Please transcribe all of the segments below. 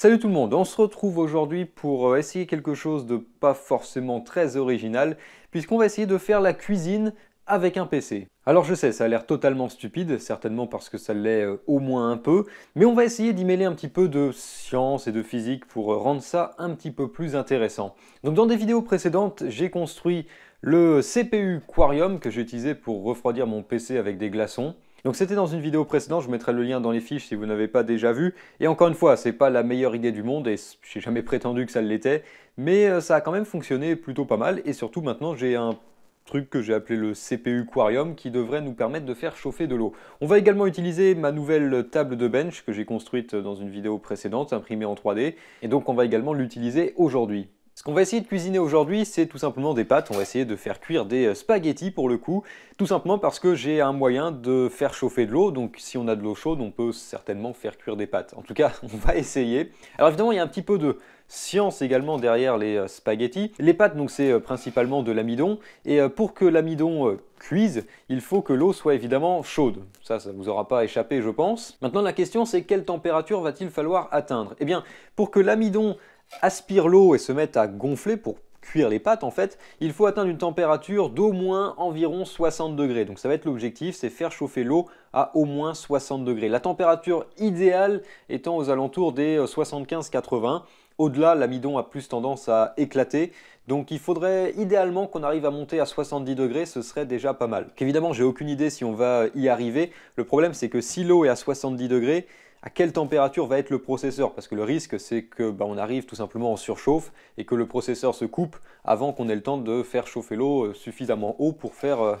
Salut tout le monde, on se retrouve aujourd'hui pour euh, essayer quelque chose de pas forcément très original, puisqu'on va essayer de faire la cuisine avec un PC. Alors je sais, ça a l'air totalement stupide, certainement parce que ça l'est euh, au moins un peu, mais on va essayer d'y mêler un petit peu de science et de physique pour euh, rendre ça un petit peu plus intéressant. Donc dans des vidéos précédentes, j'ai construit le CPU Quarium que j'ai utilisé pour refroidir mon PC avec des glaçons. Donc c'était dans une vidéo précédente, je mettrai le lien dans les fiches si vous n'avez pas déjà vu. Et encore une fois, c'est pas la meilleure idée du monde et j'ai jamais prétendu que ça l'était, mais euh, ça a quand même fonctionné plutôt pas mal et surtout maintenant j'ai un truc que j'ai appelé le CPU Quarium qui devrait nous permettre de faire chauffer de l'eau. On va également utiliser ma nouvelle table de bench que j'ai construite euh, dans une vidéo précédente, imprimée en 3D, et donc on va également l'utiliser aujourd'hui. Ce qu'on va essayer de cuisiner aujourd'hui, c'est tout simplement des pâtes. On va essayer de faire cuire des euh, spaghettis pour le coup, tout simplement parce que j'ai un moyen de faire chauffer de l'eau. Donc si on a de l'eau chaude, on peut certainement faire cuire des pâtes. En tout cas, on va essayer. Alors évidemment, il y a un petit peu de science également derrière les euh, spaghettis. Les pâtes, donc c'est euh, principalement de l'amidon. Et pour que l'amidon cuise, il faut que l'eau soit évidemment chaude. Ça, ça ne vous aura pas échappé, je pense. Maintenant, la question, c'est quelle température va-t-il falloir atteindre Eh bien, pour que l'amidon aspirent l'eau et se mettent à gonfler pour cuire les pâtes en fait, il faut atteindre une température d'au moins environ 60 degrés. Donc ça va être l'objectif, c'est faire chauffer l'eau à au moins 60 degrés. La température idéale étant aux alentours des 75-80. Euh, Au-delà, l'amidon a plus tendance à éclater. Donc il faudrait idéalement qu'on arrive à monter à 70 degrés, ce serait déjà pas mal. Évidemment, j'ai aucune idée si on va y arriver. Le problème c'est que si l'eau est à 70 degrés, à quelle température va être le processeur Parce que le risque, c'est que bah, on arrive tout simplement en surchauffe et que le processeur se coupe avant qu'on ait le temps de faire chauffer l'eau euh, suffisamment haut pour faire euh,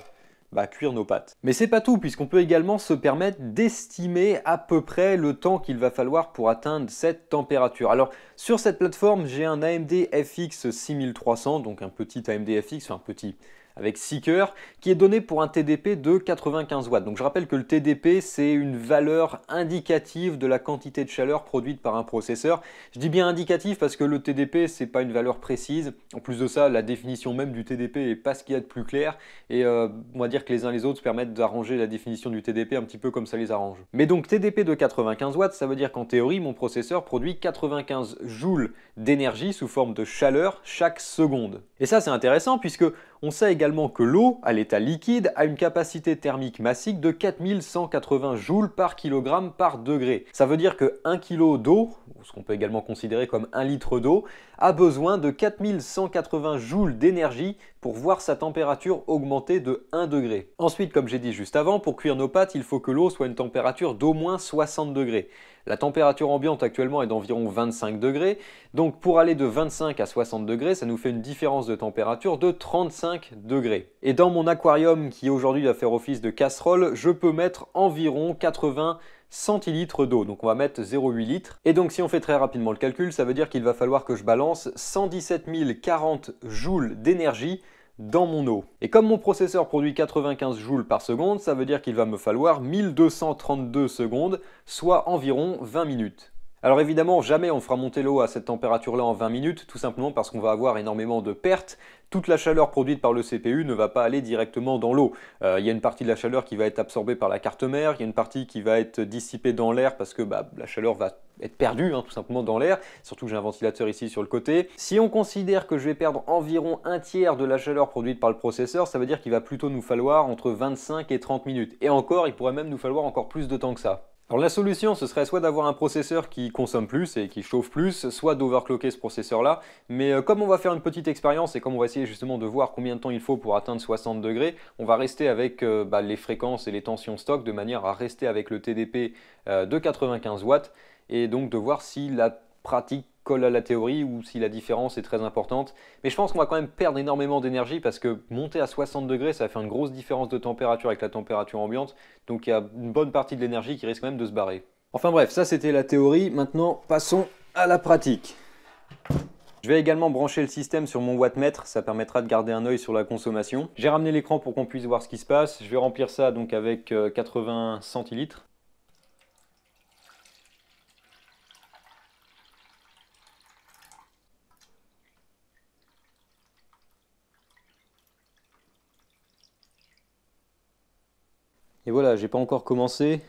bah, cuire nos pâtes. Mais c'est pas tout, puisqu'on peut également se permettre d'estimer à peu près le temps qu'il va falloir pour atteindre cette température. Alors sur cette plateforme, j'ai un AMD FX 6300, donc un petit AMD FX, un petit avec cœurs, qui est donné pour un TDP de 95 watts. Donc je rappelle que le TDP, c'est une valeur indicative de la quantité de chaleur produite par un processeur. Je dis bien indicative parce que le TDP, c'est pas une valeur précise. En plus de ça, la définition même du TDP est pas ce qu'il y a de plus clair. Et euh, on va dire que les uns les autres se permettent d'arranger la définition du TDP un petit peu comme ça les arrange. Mais donc TDP de 95 watts, ça veut dire qu'en théorie, mon processeur produit 95 joules d'énergie sous forme de chaleur chaque seconde. Et ça c'est intéressant puisque on sait également que l'eau, à l'état liquide, a une capacité thermique massique de 4180 joules par kilogramme par degré. Ça veut dire que 1 kg d'eau, ce qu'on peut également considérer comme 1 litre d'eau, a besoin de 4180 joules d'énergie pour voir sa température augmenter de 1 degré. Ensuite, comme j'ai dit juste avant, pour cuire nos pâtes, il faut que l'eau soit à une température d'au moins 60 degrés. La température ambiante actuellement est d'environ 25 degrés, donc pour aller de 25 à 60 degrés, ça nous fait une différence de température de 35 degrés. Et dans mon aquarium, qui aujourd'hui va faire office de casserole, je peux mettre environ 80 centilitres d'eau, donc on va mettre 0,8 litres. Et donc si on fait très rapidement le calcul, ça veut dire qu'il va falloir que je balance 117 040 joules d'énergie dans mon eau. Et comme mon processeur produit 95 joules par seconde, ça veut dire qu'il va me falloir 1232 secondes, soit environ 20 minutes. Alors évidemment, jamais on fera monter l'eau à cette température-là en 20 minutes, tout simplement parce qu'on va avoir énormément de pertes. Toute la chaleur produite par le CPU ne va pas aller directement dans l'eau. Euh, il y a une partie de la chaleur qui va être absorbée par la carte mère, il y a une partie qui va être dissipée dans l'air parce que bah, la chaleur va être perdue hein, tout simplement dans l'air, surtout que j'ai un ventilateur ici sur le côté. Si on considère que je vais perdre environ un tiers de la chaleur produite par le processeur, ça veut dire qu'il va plutôt nous falloir entre 25 et 30 minutes. Et encore, il pourrait même nous falloir encore plus de temps que ça. Alors la solution, ce serait soit d'avoir un processeur qui consomme plus et qui chauffe plus, soit d'overclocker ce processeur-là, mais euh, comme on va faire une petite expérience et comme on va essayer justement de voir combien de temps il faut pour atteindre 60 degrés, on va rester avec euh, bah, les fréquences et les tensions stock de manière à rester avec le TDP euh, de 95 watts et donc de voir si la pratique colle à la théorie ou si la différence est très importante. Mais je pense qu'on va quand même perdre énormément d'énergie parce que monter à 60 degrés, ça fait une grosse différence de température avec la température ambiante. Donc il y a une bonne partie de l'énergie qui risque même de se barrer. Enfin bref, ça c'était la théorie. Maintenant, passons à la pratique. Je vais également brancher le système sur mon wattmètre, ça permettra de garder un œil sur la consommation. J'ai ramené l'écran pour qu'on puisse voir ce qui se passe. Je vais remplir ça donc avec 80 euh, centilitres. Et voilà, j'ai pas encore commencé,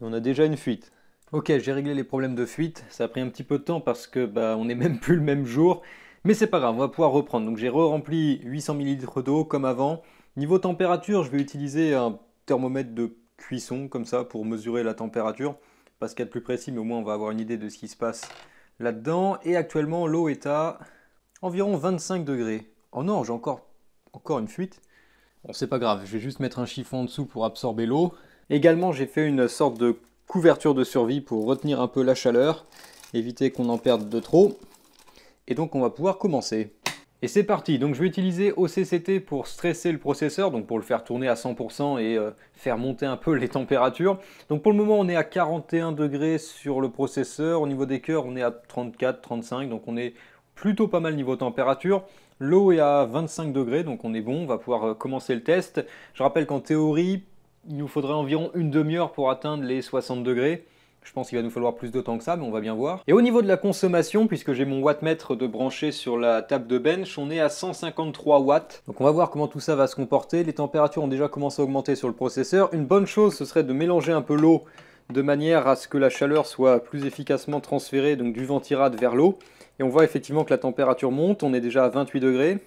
on a déjà une fuite. Ok, j'ai réglé les problèmes de fuite, ça a pris un petit peu de temps parce que bah, on n'est même plus le même jour, mais c'est pas grave, on va pouvoir reprendre. Donc j'ai re-rempli 800 ml d'eau comme avant. Niveau température, je vais utiliser un thermomètre de cuisson comme ça pour mesurer la température. Pas ce qu'il y a de plus précis, mais au moins on va avoir une idée de ce qui se passe là-dedans. Et actuellement, l'eau est à environ 25 degrés. Oh non, j'ai encore, encore une fuite. Bon, c'est pas grave, je vais juste mettre un chiffon en dessous pour absorber l'eau. Également, j'ai fait une sorte de couverture de survie pour retenir un peu la chaleur, éviter qu'on en perde de trop. Et donc on va pouvoir commencer. Et c'est parti, donc je vais utiliser OCCT pour stresser le processeur, donc pour le faire tourner à 100% et euh, faire monter un peu les températures. Donc pour le moment on est à 41 degrés sur le processeur, au niveau des cœurs on est à 34, 35, donc on est plutôt pas mal niveau température. L'eau est à 25 degrés, donc on est bon, on va pouvoir euh, commencer le test. Je rappelle qu'en théorie, il nous faudrait environ une demi-heure pour atteindre les 60 degrés. Je pense qu'il va nous falloir plus de temps que ça, mais on va bien voir. Et au niveau de la consommation, puisque j'ai mon wattmètre de branché sur la table de bench, on est à 153 watts. Donc on va voir comment tout ça va se comporter. Les températures ont déjà commencé à augmenter sur le processeur. Une bonne chose, ce serait de mélanger un peu l'eau de manière à ce que la chaleur soit plus efficacement transférée donc du ventirad vers l'eau. Et on voit effectivement que la température monte, on est déjà à 28 degrés.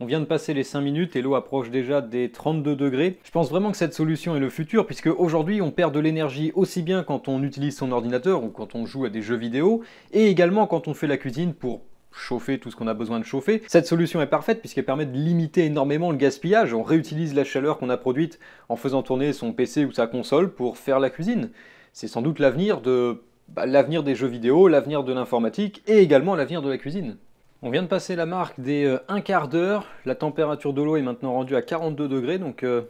On vient de passer les 5 minutes et l'eau approche déjà des 32 degrés. Je pense vraiment que cette solution est le futur puisque aujourd'hui on perd de l'énergie aussi bien quand on utilise son ordinateur ou quand on joue à des jeux vidéo et également quand on fait la cuisine pour chauffer tout ce qu'on a besoin de chauffer. Cette solution est parfaite puisqu'elle permet de limiter énormément le gaspillage. On réutilise la chaleur qu'on a produite en faisant tourner son PC ou sa console pour faire la cuisine. C'est sans doute l'avenir de bah, l'avenir des jeux vidéo, l'avenir de l'informatique et également l'avenir de la cuisine. On vient de passer la marque des euh, un quart d'heure, la température de l'eau est maintenant rendue à 42 degrés, donc euh,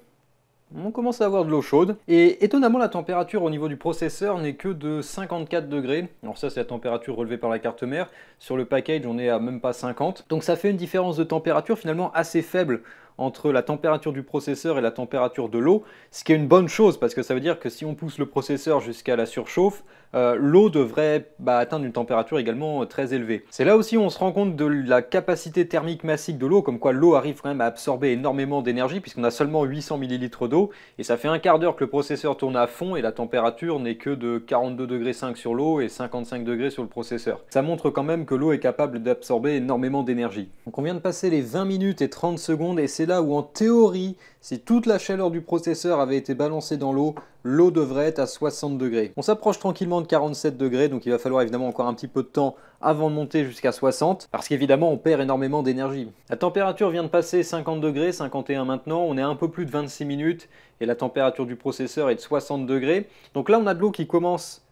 on commence à avoir de l'eau chaude. Et étonnamment, la température au niveau du processeur n'est que de 54 degrés. Alors ça, c'est la température relevée par la carte mère. Sur le package, on est à même pas 50. Donc ça fait une différence de température finalement assez faible entre la température du processeur et la température de l'eau, ce qui est une bonne chose parce que ça veut dire que si on pousse le processeur jusqu'à la surchauffe, euh, l'eau devrait bah, atteindre une température également euh, très élevée. C'est là aussi où on se rend compte de la capacité thermique massique de l'eau, comme quoi l'eau arrive quand même à absorber énormément d'énergie, puisqu'on a seulement 800 ml d'eau, et ça fait un quart d'heure que le processeur tourne à fond, et la température n'est que de 42 degrés 5 sur l'eau et 55 degrés sur le processeur. Ça montre quand même que l'eau est capable d'absorber énormément d'énergie. Donc on vient de passer les 20 minutes et 30 secondes, et c'est là où en théorie, si toute la chaleur du processeur avait été balancée dans l'eau, l'eau devrait être à 60 degrés. On s'approche tranquillement de 47 degrés, donc il va falloir évidemment encore un petit peu de temps avant de monter jusqu'à 60, parce qu'évidemment on perd énormément d'énergie. La température vient de passer 50 degrés, 51 maintenant, on est un peu plus de 26 minutes, et la température du processeur est de 60 degrés. Donc là on a de l'eau qui commence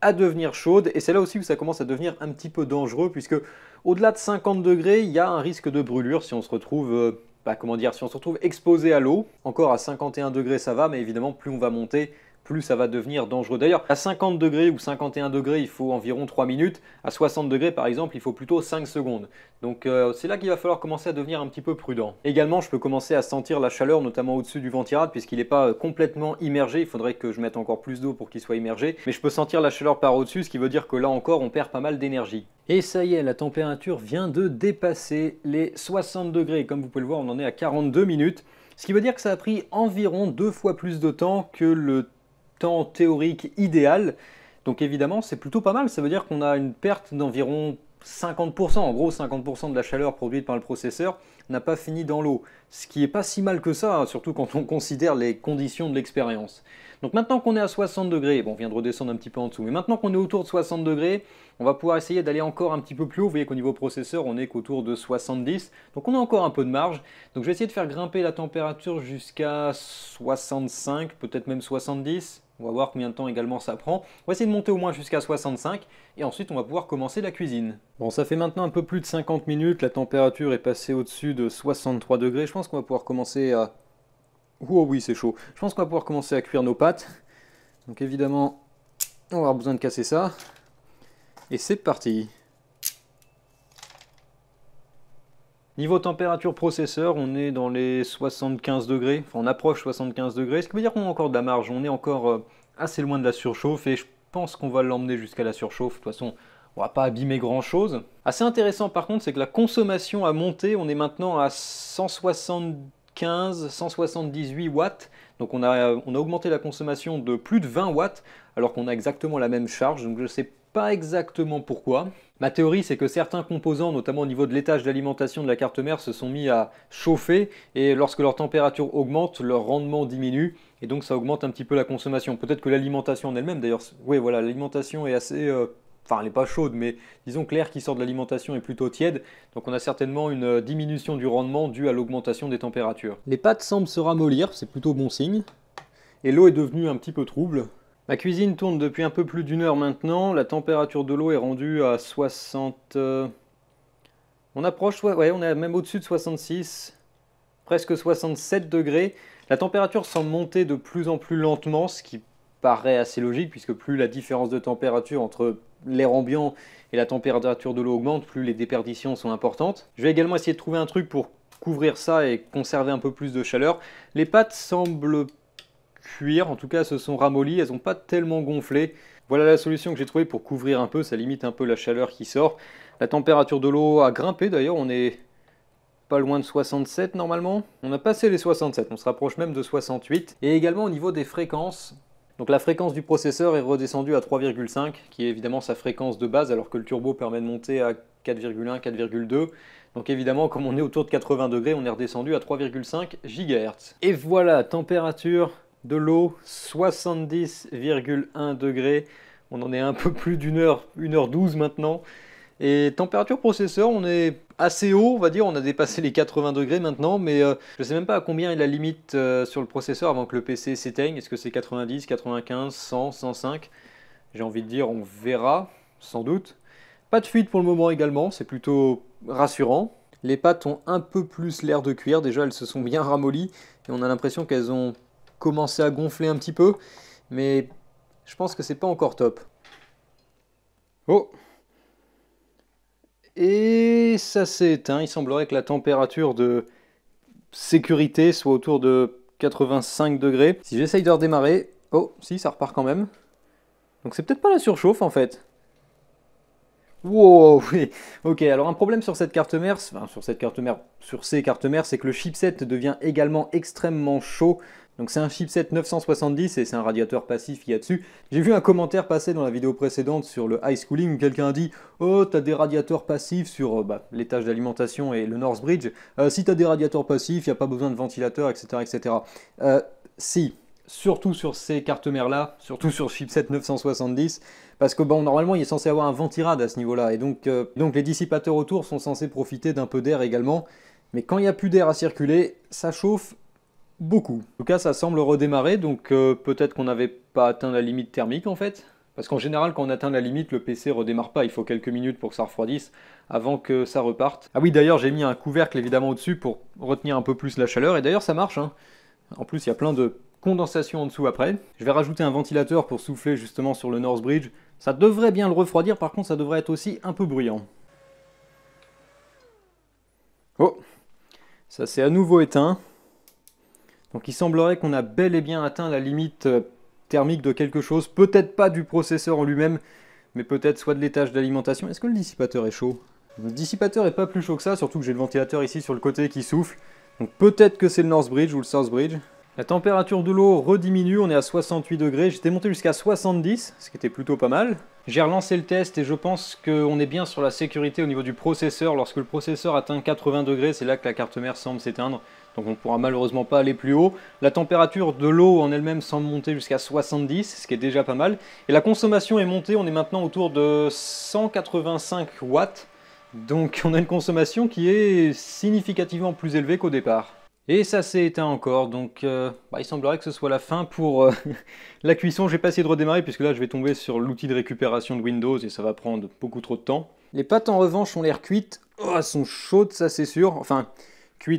à devenir chaude, et c'est là aussi où ça commence à devenir un petit peu dangereux, puisque au-delà de 50 degrés, il y a un risque de brûlure si on se retrouve... Euh, bah, comment dire, si on se retrouve exposé à l'eau, encore à 51 degrés ça va, mais évidemment plus on va monter, plus ça va devenir dangereux. D'ailleurs, à 50 degrés ou 51 degrés, il faut environ 3 minutes. À 60 degrés, par exemple, il faut plutôt 5 secondes. Donc euh, c'est là qu'il va falloir commencer à devenir un petit peu prudent. Également, je peux commencer à sentir la chaleur, notamment au-dessus du ventirad, puisqu'il n'est pas euh, complètement immergé. Il faudrait que je mette encore plus d'eau pour qu'il soit immergé. Mais je peux sentir la chaleur par au-dessus, ce qui veut dire que là encore, on perd pas mal d'énergie. Et ça y est, la température vient de dépasser les 60 degrés. Comme vous pouvez le voir, on en est à 42 minutes. Ce qui veut dire que ça a pris environ deux fois plus de temps que le temps théorique idéal. Donc évidemment, c'est plutôt pas mal. Ça veut dire qu'on a une perte d'environ 50%, en gros 50% de la chaleur produite par le processeur n'a pas fini dans l'eau. Ce qui n'est pas si mal que ça, hein, surtout quand on considère les conditions de l'expérience. Donc maintenant qu'on est à 60 degrés, bon on vient de redescendre un petit peu en dessous, mais maintenant qu'on est autour de 60 degrés, on va pouvoir essayer d'aller encore un petit peu plus haut. Vous voyez qu'au niveau processeur, on n'est qu'autour de 70, donc on a encore un peu de marge. Donc je vais essayer de faire grimper la température jusqu'à 65, peut-être même 70. On va voir combien de temps également ça prend. On va essayer de monter au moins jusqu'à 65 et ensuite on va pouvoir commencer la cuisine. Bon, ça fait maintenant un peu plus de 50 minutes, la température est passée au-dessus de 63 degrés. Je pense qu'on va pouvoir commencer à... Oh oui, c'est chaud. Je pense qu'on va pouvoir commencer à cuire nos pâtes. Donc évidemment, on va avoir besoin de casser ça. Et c'est parti. Niveau température processeur, on est dans les 75 degrés, enfin on approche 75 degrés, ce qui veut dire qu'on a encore de la marge, on est encore euh, assez loin de la surchauffe et je pense qu'on va l'emmener jusqu'à la surchauffe. De toute façon, on va pas abîmer grand chose. Assez intéressant par contre, c'est que la consommation a monté, on est maintenant à 175, 178 watts, donc on a, euh, on a augmenté la consommation de plus de 20 watts alors qu'on a exactement la même charge, donc je sais pas exactement pourquoi. Ma théorie, c'est que certains composants, notamment au niveau de l'étage d'alimentation de la carte mère, se sont mis à chauffer et lorsque leur température augmente, leur rendement diminue et donc ça augmente un petit peu la consommation. Peut-être que l'alimentation en elle-même, d'ailleurs, oui, voilà, l'alimentation est assez. Euh, enfin, elle n'est pas chaude, mais disons que l'air qui sort de l'alimentation est plutôt tiède, donc on a certainement une euh, diminution du rendement due à l'augmentation des températures. Les pâtes semblent se ramollir, c'est plutôt bon signe, et l'eau est devenue un petit peu trouble, Ma cuisine tourne depuis un peu plus d'une heure maintenant. La température de l'eau est rendue à 60... Euh, on approche, ouais, on est même au-dessus de 66, presque 67 degrés. La température semble monter de plus en plus lentement, ce qui paraît assez logique, puisque plus la différence de température entre l'air ambiant et la température de l'eau augmente, plus les déperditions sont importantes. Je vais également essayer de trouver un truc pour couvrir ça et conserver un peu plus de chaleur. Les pâtes semblent cuir, en tout cas se sont ramollies, elles n'ont pas tellement gonflé. Voilà la solution que j'ai trouvée pour couvrir un peu, ça limite un peu la chaleur qui sort. La température de l'eau a grimpé d'ailleurs, on est pas loin de 67 normalement. On a passé les 67, on se rapproche même de 68. Et également au niveau des fréquences, donc la fréquence du processeur est redescendue à 3,5, qui est évidemment sa fréquence de base, alors que le turbo permet de monter à 4,1, 4,2. Donc évidemment, comme on est autour de 80 degrés, on est redescendu à 3,5 GHz. Et voilà, température, de l'eau, 70,1 degrés. On en est un peu plus d'une heure, 1h12 maintenant. Et température processeur, on est assez haut, on va dire, on a dépassé les 80 degrés maintenant, mais euh, je ne sais même pas à combien est la limite euh, sur le processeur avant que le PC s'éteigne. Est-ce que c'est 90, 95, 100, 105 J'ai envie de dire, on verra, sans doute. Pas de fuite pour le moment également, c'est plutôt rassurant. Les pattes ont un peu plus l'air de cuire, déjà elles se sont bien ramollies, et on a l'impression qu'elles ont commencé à gonfler un petit peu, mais je pense que c'est pas encore top. Oh Et ça s'éteint Il semblerait que la température de sécurité soit autour de 85 degrés. Si j'essaye de redémarrer... Oh, si, ça repart quand même. Donc c'est peut-être pas la surchauffe en fait. Wow, oui. Ok, alors un problème sur cette carte mère, enfin sur cette carte mère, sur ces cartes mères, c'est que le chipset devient également extrêmement chaud donc c'est un chipset 970 et c'est un radiateur passif qu'il y a dessus. J'ai vu un commentaire passer dans la vidéo précédente sur le high schooling où quelqu'un dit « Oh, t'as des radiateurs passifs sur euh, bah, l'étage d'alimentation et le North Bridge. Euh, si t'as des radiateurs passifs, il n'y a pas besoin de ventilateur, etc. etc. Euh, si, surtout sur ces cartes mères-là, surtout sur chipset 970, parce que bon, normalement il est censé avoir un ventirad à ce niveau-là, et donc, donc les dissipateurs autour sont censés profiter d'un peu d'air également, mais quand il n'y a plus d'air à circuler, ça chauffe, beaucoup. En tout cas, ça semble redémarrer, donc euh, peut-être qu'on n'avait pas atteint la limite thermique en fait. Parce qu'en général, quand on atteint la limite, le PC redémarre pas. Il faut quelques minutes pour que ça refroidisse avant que ça reparte. Ah oui, d'ailleurs, j'ai mis un couvercle évidemment au-dessus pour retenir un peu plus la chaleur. Et d'ailleurs, ça marche. Hein. En plus, il y a plein de condensation en dessous après. Je vais rajouter un ventilateur pour souffler justement sur le North Bridge. Ça devrait bien le refroidir, par contre, ça devrait être aussi un peu bruyant. Oh, ça s'est à nouveau éteint. Donc il semblerait qu'on a bel et bien atteint la limite euh, thermique de quelque chose, peut-être pas du processeur en lui-même, mais peut-être soit de l'étage d'alimentation. Est-ce que le dissipateur est chaud Le dissipateur est pas plus chaud que ça, surtout que j'ai le ventilateur ici sur le côté qui souffle. Donc peut-être que c'est le North Bridge ou le South Bridge. La température de l'eau rediminue, on est à 68 degrés, j'étais monté jusqu'à 70, ce qui était plutôt pas mal. J'ai relancé le test et je pense qu'on est bien sur la sécurité au niveau du processeur. Lorsque le processeur atteint 80 degrés, c'est là que la carte mère semble s'éteindre donc on ne pourra malheureusement pas aller plus haut. La température de l'eau en elle-même semble monter jusqu'à 70, ce qui est déjà pas mal. Et la consommation est montée, on est maintenant autour de 185 watts, donc on a une consommation qui est significativement plus élevée qu'au départ. Et ça s'est éteint encore, donc euh, bah, il semblerait que ce soit la fin pour euh, la cuisson. Je vais pas essayer de redémarrer puisque là je vais tomber sur l'outil de récupération de Windows et ça va prendre beaucoup trop de temps. Les pâtes en revanche ont l'air cuites. Oh, elles sont chaudes, ça c'est sûr. Enfin,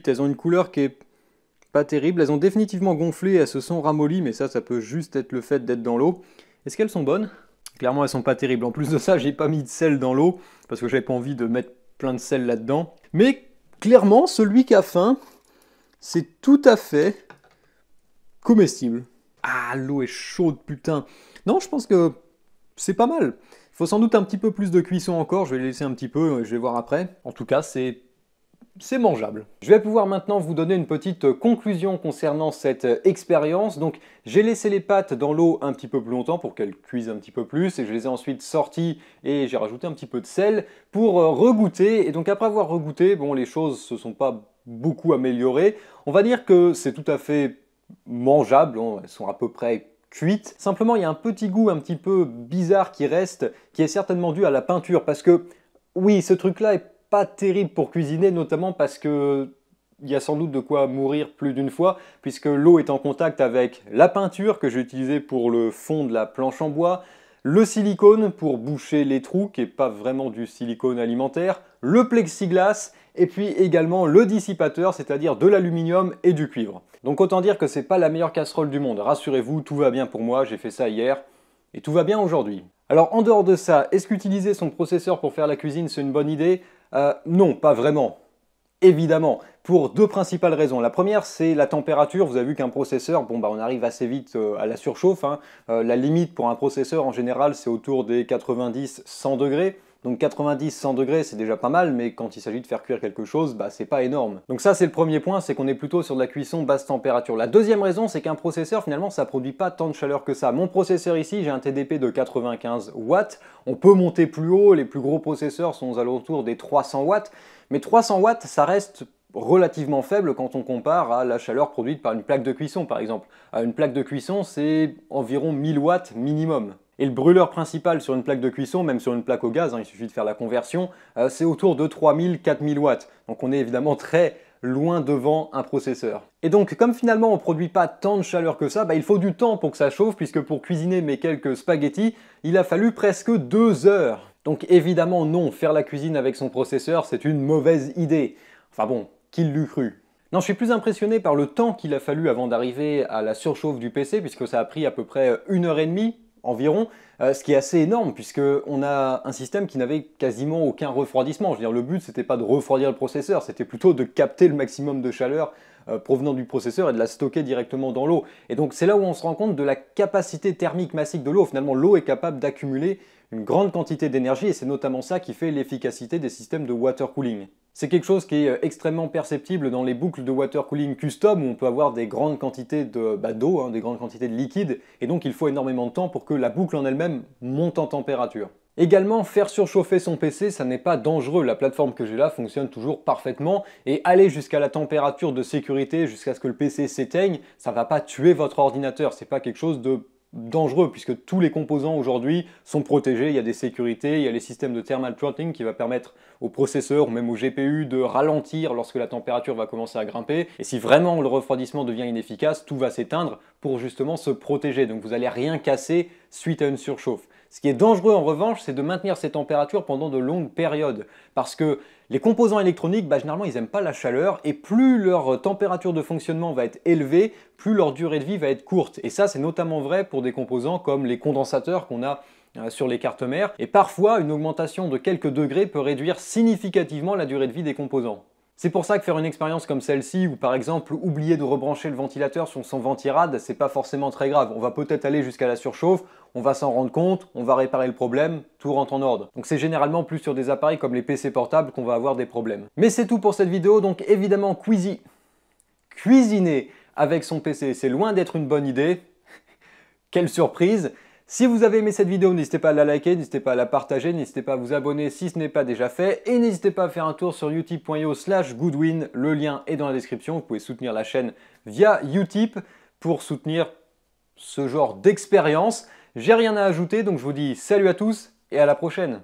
elles ont une couleur qui est pas terrible. Elles ont définitivement gonflé, elles se sont ramollies, mais ça, ça peut juste être le fait d'être dans l'eau. Est-ce qu'elles sont bonnes Clairement, elles sont pas terribles. En plus de ça, j'ai pas mis de sel dans l'eau parce que j'avais pas envie de mettre plein de sel là-dedans. Mais clairement, celui qui a faim, c'est tout à fait comestible. Ah, l'eau est chaude, putain. Non, je pense que c'est pas mal. Il faut sans doute un petit peu plus de cuisson encore, je vais laisser un petit peu, euh, je vais voir après. En tout cas, c'est c'est mangeable. Je vais pouvoir maintenant vous donner une petite euh, conclusion concernant cette euh, expérience. Donc j'ai laissé les pâtes dans l'eau un petit peu plus longtemps pour qu'elles cuisent un petit peu plus et je les ai ensuite sorties et j'ai rajouté un petit peu de sel pour euh, regoûter. Et donc après avoir regoûté, bon les choses se sont pas beaucoup améliorées. On va dire que c'est tout à fait mangeable, hein. elles sont à peu près cuites. Simplement il y a un petit goût un petit peu bizarre qui reste qui est certainement dû à la peinture parce que oui ce truc là est terrible pour cuisiner, notamment parce que il y a sans doute de quoi mourir plus d'une fois, puisque l'eau est en contact avec la peinture que j'ai utilisée pour le fond de la planche en bois, le silicone pour boucher les trous, qui n'est pas vraiment du silicone alimentaire, le plexiglas, et puis également le dissipateur, c'est-à-dire de l'aluminium et du cuivre. Donc autant dire que c'est pas la meilleure casserole du monde. Rassurez-vous, tout va bien pour moi, j'ai fait ça hier, et tout va bien aujourd'hui. Alors en dehors de ça, est-ce qu'utiliser son processeur pour faire la cuisine c'est une bonne idée euh, non, pas vraiment. Évidemment, pour deux principales raisons. La première, c'est la température. Vous avez vu qu'un processeur, bon, bah, on arrive assez vite euh, à la surchauffe. Hein. Euh, la limite pour un processeur, en général, c'est autour des 90-100 degrés. Donc 90-100 degrés, c'est déjà pas mal, mais quand il s'agit de faire cuire quelque chose, bah c'est pas énorme. Donc ça, c'est le premier point, c'est qu'on est plutôt sur de la cuisson basse température. La deuxième raison, c'est qu'un processeur, finalement, ça produit pas tant de chaleur que ça. Mon processeur ici, j'ai un TDP de 95 watts. On peut monter plus haut, les plus gros processeurs sont aux alentours des 300 watts. Mais 300 watts, ça reste relativement faible quand on compare à la chaleur produite par une plaque de cuisson par exemple. À une plaque de cuisson, c'est environ 1000 watts minimum. Et le brûleur principal sur une plaque de cuisson, même sur une plaque au gaz, hein, il suffit de faire la conversion, euh, c'est autour de 3000-4000 watts. Donc on est évidemment très loin devant un processeur. Et donc, comme finalement on produit pas tant de chaleur que ça, bah, il faut du temps pour que ça chauffe, puisque pour cuisiner mes quelques spaghettis, il a fallu presque deux heures. Donc évidemment non, faire la cuisine avec son processeur, c'est une mauvaise idée. Enfin bon, qui l'eût cru non, je suis plus impressionné par le temps qu'il a fallu avant d'arriver à la surchauffe du PC, puisque ça a pris à peu près une heure et demie environ, euh, ce qui est assez énorme puisque on a un système qui n'avait quasiment aucun refroidissement. Je veux dire, le but c'était pas de refroidir le processeur, c'était plutôt de capter le maximum de chaleur euh, provenant du processeur et de la stocker directement dans l'eau. Et donc c'est là où on se rend compte de la capacité thermique massique de l'eau. Finalement, l'eau est capable d'accumuler une grande quantité d'énergie et c'est notamment ça qui fait l'efficacité des systèmes de water cooling. C'est quelque chose qui est euh, extrêmement perceptible dans les boucles de water cooling custom où on peut avoir des grandes quantités d'eau, de, bah, hein, des grandes quantités de liquide, et donc il faut énormément de temps pour que la boucle en elle-même monte en température. Également, faire surchauffer son PC, ça n'est pas dangereux. La plateforme que j'ai là fonctionne toujours parfaitement et aller jusqu'à la température de sécurité, jusqu'à ce que le PC s'éteigne, ça va pas tuer votre ordinateur. C'est pas quelque chose de dangereux puisque tous les composants aujourd'hui sont protégés, il y a des sécurités, il y a les systèmes de thermal throttling qui va permettre au processeur ou même au GPU de ralentir lorsque la température va commencer à grimper et si vraiment le refroidissement devient inefficace, tout va s'éteindre pour justement se protéger. Donc vous n'allez rien casser suite à une surchauffe. Ce qui est dangereux en revanche, c'est de maintenir ces températures pendant de longues périodes. Parce que les composants électroniques, bah, généralement, ils n'aiment pas la chaleur, et plus leur température de fonctionnement va être élevée, plus leur durée de vie va être courte. Et ça, c'est notamment vrai pour des composants comme les condensateurs qu'on a euh, sur les cartes mères, et parfois une augmentation de quelques degrés peut réduire significativement la durée de vie des composants. C'est pour ça que faire une expérience comme celle-ci, ou par exemple oublier de rebrancher le ventilateur sur son ventirad, c'est pas forcément très grave. On va peut-être aller jusqu'à la surchauffe, on va s'en rendre compte, on va réparer le problème, tout rentre en ordre. Donc c'est généralement plus sur des appareils comme les PC portables qu'on va avoir des problèmes. Mais c'est tout pour cette vidéo, donc évidemment cuisiner avec son PC, c'est loin d'être une bonne idée. Quelle surprise si vous avez aimé cette vidéo, n'hésitez pas à la liker, n'hésitez pas à la partager, n'hésitez pas à vous abonner si ce n'est pas déjà fait, et n'hésitez pas à faire un tour sur utip.io slash goodwin, le lien est dans la description, vous pouvez soutenir la chaîne via utip pour soutenir ce genre d'expérience. J'ai rien à ajouter, donc je vous dis salut à tous et à la prochaine